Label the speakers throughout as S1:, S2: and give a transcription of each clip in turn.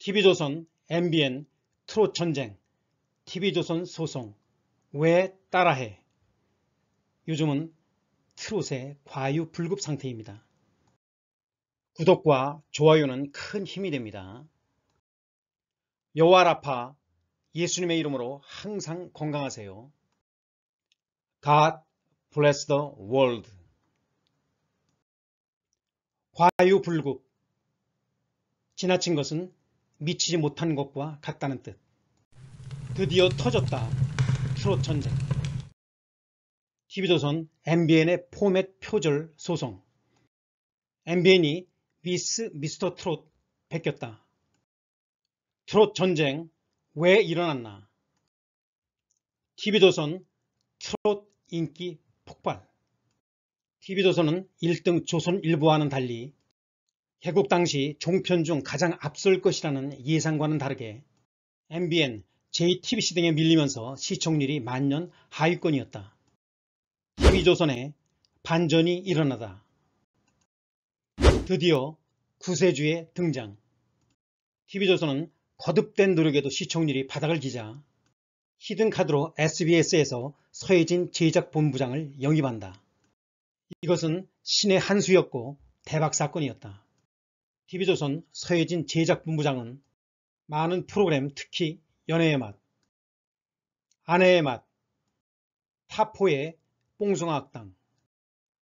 S1: TV조선, MBN, 트롯 전쟁, TV조선 소송, 왜 따라해? 요즘은 트롯의 과유불급 상태입니다. 구독과 좋아요는 큰 힘이 됩니다. 여와라파 예수님의 이름으로 항상 건강하세요. God bless the world. 과유불급 지나친 것은 미치지 못한 것과 같다는 뜻. 드디어 터졌다. 트롯 전쟁. TV조선 MBN의 포맷 표절 소송. MBN이 미스 미스터 트롯 베꼈다. 트롯 전쟁 왜 일어났나? TV조선 트롯 인기 폭발. TV조선은 1등 조선일보와는 달리 개국 당시 종편 중 가장 앞설 것이라는 예상과는 다르게 MBN, JTBC 등에 밀리면서 시청률이 만년 하위권이었다. TV조선의 반전이 일어나다. 드디어 구세주의 등장. TV조선은 거듭된 노력에도 시청률이 바닥을 기자 히든카드로 SBS에서 서혜진 제작본부장을 영입한다. 이것은 신의 한 수였고 대박사건이었다. TV조선 서혜진 제작본부장은 많은 프로그램 특히 연애의 맛, 아내의 맛, 타포의 뽕숭아악당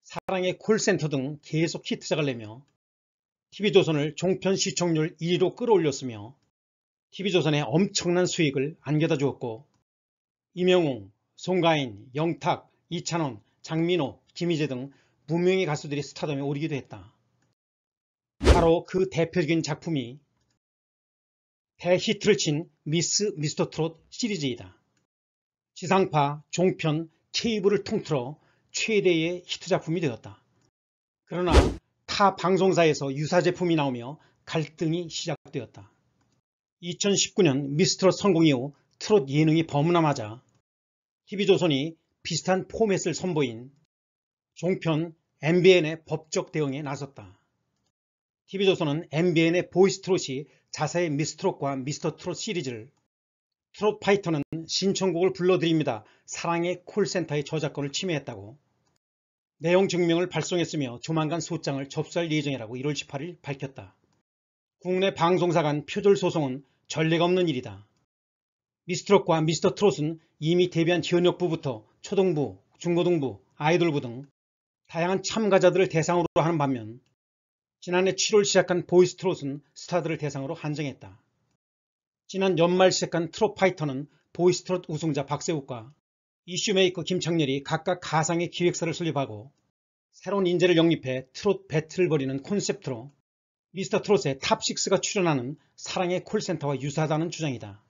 S1: 사랑의 콜센터 등 계속 히트작을 내며 TV조선을 종편 시청률 1위로 끌어올렸으며 TV조선에 엄청난 수익을 안겨다 주었고 임영웅, 송가인, 영탁, 이찬원, 장민호, 김희재 등 무명의 가수들이 스타덤에 오르기도 했다. 바로 그 대표적인 작품이 대히트를 친 미스 미스터 트롯 시리즈이다. 지상파, 종편, 케이블을 통틀어 최대의 히트 작품이 되었다. 그러나 타 방송사에서 유사 제품이 나오며 갈등이 시작되었다. 2019년 미스트롯 성공 이후 트롯 예능이 범람하자 TV조선이 비슷한 포맷을 선보인 종편 MBN의 법적 대응에 나섰다. TV조선은 MBN의 보이스트롯이 자사의 미스트롯과 미스터트롯 시리즈를 트롯파이터는 신청곡을 불러드립니다. 사랑의 콜센터의 저작권을 침해했다고 내용 증명을 발송했으며 조만간 소장을 접수할 예정이라고 1월 18일 밝혔다. 국내 방송사 간 표절 소송은 전례가 없는 일이다. 미스트롯과 미스터트롯은 이미 데뷔한 지원역부부터 초등부, 중고등부, 아이돌부 등 다양한 참가자들을 대상으로 하는 반면 지난해 7월 시작한 보이스트롯은 스타들을 대상으로 한정했다. 지난 연말 시작한 트롯파이터는 보이스트롯 우승자 박세욱과 이슈메이커 김창렬이 각각 가상의 기획사를 설립하고 새로운 인재를 영입해 트롯 배틀을 벌이는 콘셉트로 미스터 트롯의 탑6가 출연하는 사랑의 콜센터와 유사하다는 주장이다.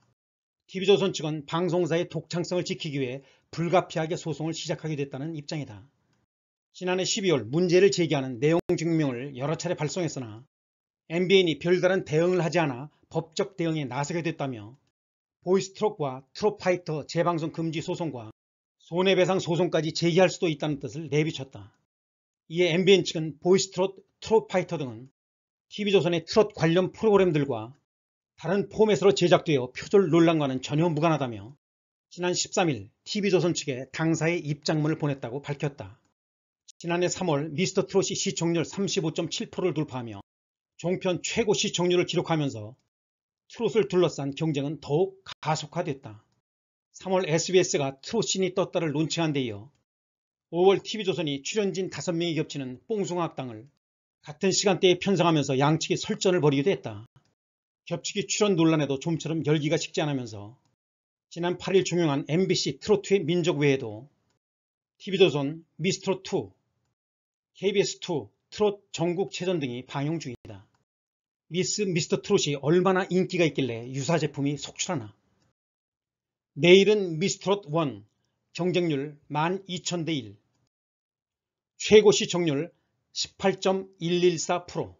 S1: TV조선 측은 방송사의 독창성을 지키기 위해 불가피하게 소송을 시작하게 됐다는 입장이다. 지난해 12월 문제를 제기하는 내용 증명을 여러 차례 발송했으나 MBN이 별다른 대응을 하지 않아 법적 대응에 나서게 됐다며 보이스트록과 트롯파이터 재방송 금지 소송과 손해배상 소송까지 제기할 수도 있다는 뜻을 내비쳤다. 이에 MBN 측은 보이스트롯, 트롯파이터 등은 TV조선의 트롯 관련 프로그램들과 다른 포맷으로 제작되어 표절 논란과는 전혀 무관하다며 지난 13일 TV조선 측에 당사의 입장문을 보냈다고 밝혔다. 지난해 3월 미스터 트롯이 시청률 35.7%를 돌파하며 종편 최고 시청률을 기록하면서 트롯을 둘러싼 경쟁은 더욱 가속화됐다. 3월 SBS가 트롯신이 떴다를 론칭한 데 이어 5월 TV조선이 출연진 5명이 겹치는 뽕숭아학당을 같은 시간대에 편성하면서 양측이 설전을 벌이기도 했다. 겹치기 출연 논란에도 좀처럼 열기가 식지 않으면서 지난 8일 종영한 MBC 트로트의 민족 외에도 TV조선 미스트롯2, 터 KBS2, 트롯 전국체전 등이 방영 중입니다 미스 미스터 트롯이 얼마나 인기가 있길래 유사 제품이 속출하나. 내일은 미스트롯 1, 경쟁률 12,000대1, 최고 시청률 18.114%.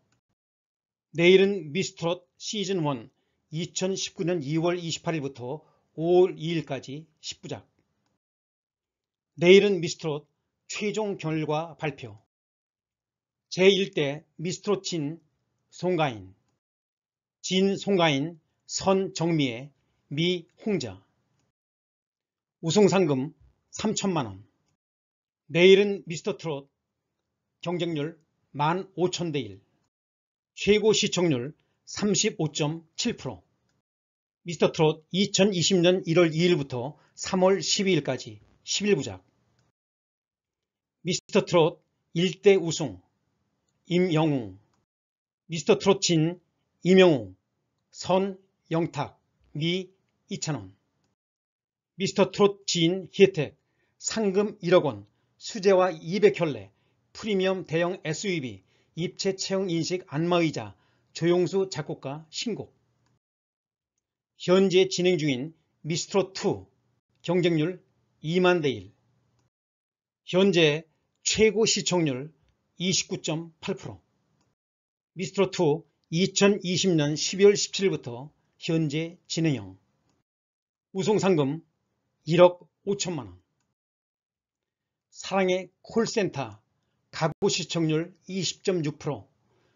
S1: 내일은 미스트롯 시즌 1, 2019년 2월 28일부터 5월 2일까지 10부작. 내일은 미스트롯 최종 결과 발표. 제1대 미스트롯친 송가인, 진 송가인, 선정미의미 홍자 우승상금 3천만원 내일은 미스터트롯 경쟁률 15,000대1 최고 시청률 35.7% 미스터트롯 2020년 1월 2일부터 3월 12일까지 11부작 미스터트롯 1대 우승 임영웅, 미스터 트롯진 임영웅, 선영탁, 미 이찬원, 미스터 트롯진 희혜택, 상금 1억원, 수제화 200켤레, 프리미엄 대형 SUV, 입체 채용 인식 안마의자, 조용수 작곡가 신곡 현재 진행 중인 미스트롯2 경쟁률 2만 대 1 현재 최고 시청률 29.8%, 미스트롯2 2020년 12월 17일부터 현재 진행형, 우송상금 1억 5천만원, 사랑의 콜센터 가구 시청률 20.6%,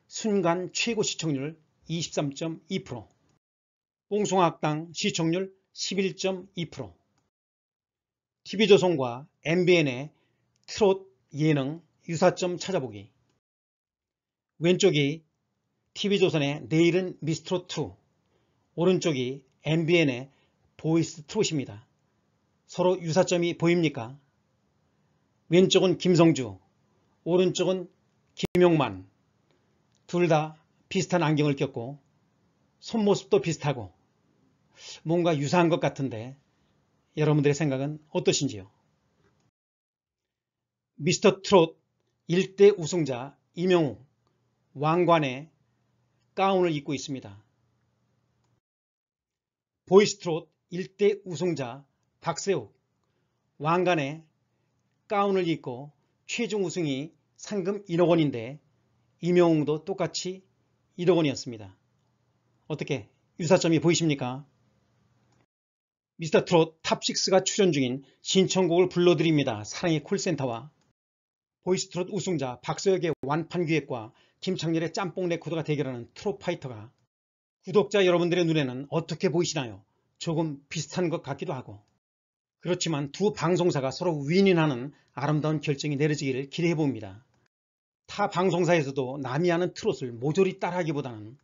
S1: 순간 최고 시청률 23.2%, 뽕송학당 시청률 11.2%, TV조선과 MBN의 트롯 예능 유사점 찾아보기 왼쪽이 TV조선의 내일은 미스트롯2 오른쪽이 MBN의 보이스 트롯입니다. 서로 유사점이 보입니까? 왼쪽은 김성주, 오른쪽은 김용만 둘 다 비슷한 안경을 꼈고 손모습도 비슷하고 뭔가 유사한 것 같은데 여러분들의 생각은 어떠신지요? 미스터 트롯 1대 우승자 이명웅 왕관의 가운을 입고 있습니다. 보이스트롯 1대 우승자 박세욱 왕관의 가운을 입고 최종 우승이 상금 1억 원인데 이명웅도 똑같이 1억 원이었습니다. 어떻게 유사점이 보이십니까? 미스터 트롯 탑6가 출연 중인 신청곡을 불러드립니다. 사랑의 콜센터와 보이스트롯 우승자 박서혁의 완판기획과 김창렬의 짬뽕 레코드가 대결하는 트롯파이터가 구독자 여러분들의 눈에는 어떻게 보이시나요? 조금 비슷한 것 같기도 하고 그렇지만 두 방송사가 서로 윈윈하는 아름다운 결정이 내려지기를 기대해봅니다. 타 방송사에서도 남이 하는 트롯을 모조리 따라하기보다는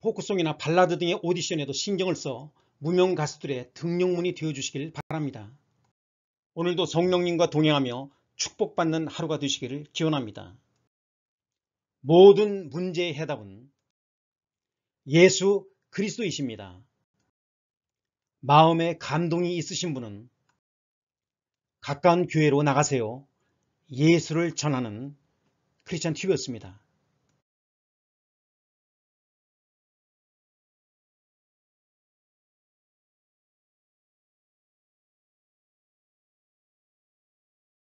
S1: 포크송이나 발라드 등의 오디션에도 신경을 써 무명 가수들의 등용문이 되어주시길 바랍니다. 오늘도 성령님과 동행하며 축복받는 하루가 되시기를 기원합니다. 모든 문제의 해답은 예수 그리스도이십니다. 마음에 감동이 있으신 분은 가까운 교회로 나가세요. 예수를 전하는 크리스찬 TV였습니다.